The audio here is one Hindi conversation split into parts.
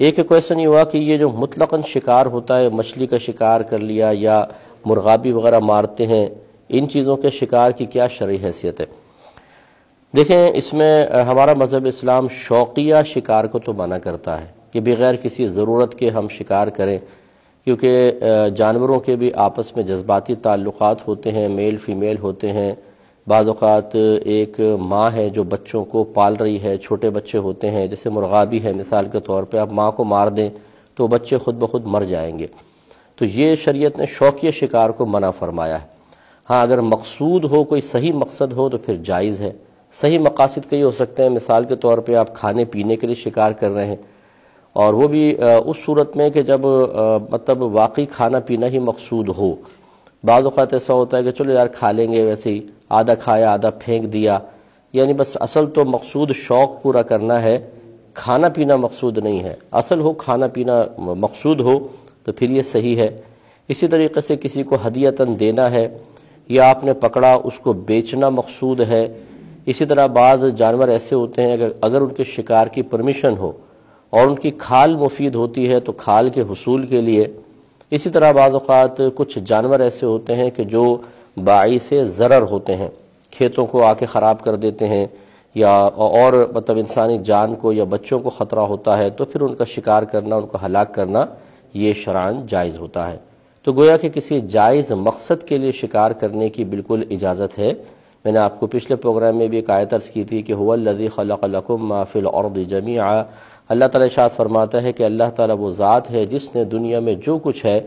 एक क्वेश्चन ये हुआ कि ये जो मुतलकन शिकार होता है मछली का शिकार कर लिया या मुर्गाबी वगैरह मारते हैं इन चीज़ों के शिकार की क्या शर्य हैसियत है देखें इसमें हमारा मज़हब इस्लाम शौकिया शिकार को तो मना करता है कि बगैर किसी ज़रूरत के हम शिकार करें क्योंकि जानवरों के भी आपस में जज्बाती ताल्लुक़ात होते हैं मेल फीमेल होते हैं बाज़ात एक माँ है जो बच्चों को पाल रही है छोटे बच्चे होते हैं जैसे मुर्गा भी है मिसाल के तौर पर आप माँ को मार दें तो बच्चे खुद ब खुद मर जाएंगे तो ये शरीय ने शौकी शिकार को मना फरमाया है हाँ अगर मकसूद हो कोई सही मकसद हो तो फिर जायज़ है सही मकासद कई हो सकते हैं मिसाल के तौर पर आप खाने पीने के लिए शिकार कर रहे हैं और वो भी उस सूरत में कि जब मतलब वाकई खाना पीना ही मकसूद हो बाज़ात ऐसा होता है कि चलो यार खा लेंगे वैसे ही आधा खाया आधा फेंक दिया यानी बस असल तो मकसूद शौक़ पूरा करना है खाना पीना मकसूद नहीं है असल हो खाना पीना मकसूद हो तो फिर ये सही है इसी तरीके से किसी को हदियतन देना है या आपने पकड़ा उसको बेचना मकसूद है इसी तरह बाज़ जानवर ऐसे होते हैं अगर अगर उनके शिकार की परमिशन हो और उनकी खाल मुफीद होती है तो खाल के हसूल के लिए इसी तरह बाज़ात कुछ जानवर ऐसे होते हैं कि जो बाईस ज़रर होते हैं खेतों को आके ख़राब कर देते हैं या और मतलब इंसानी जान को या बच्चों को ख़तरा होता है तो फिर उनका शिकार करना उनको हलाक करना ये शरान जायज़ होता है तो गोया कि किसी जायज़ मकसद के लिए शिकार करने की बिल्कुल इजाज़त है मैंने आपको पिछले प्रोग्राम में भी एक आयत अर्ज़ की थी कि हुआ लदी खलकुम माफिल और जमी अल्लाह ताला शाद फरमाता है कि अल्लाह ताली वो ज़ात है जिसने दुनिया में जो कुछ है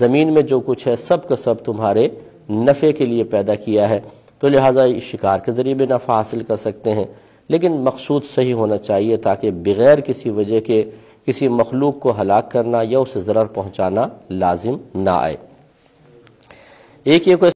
ज़मीन में जो कुछ है सब का सब तुम्हारे नफ़े के लिए पैदा किया है तो लिहाजा शिकार के ज़रिए भी नफ़ा हासिल कर सकते हैं लेकिन मकसूद सही होना चाहिए ताकि बग़ैर किसी वजह के किसी मखलूक को हलाक करना या उसे ज़र पहुँचाना लाजिम ना आए एक ये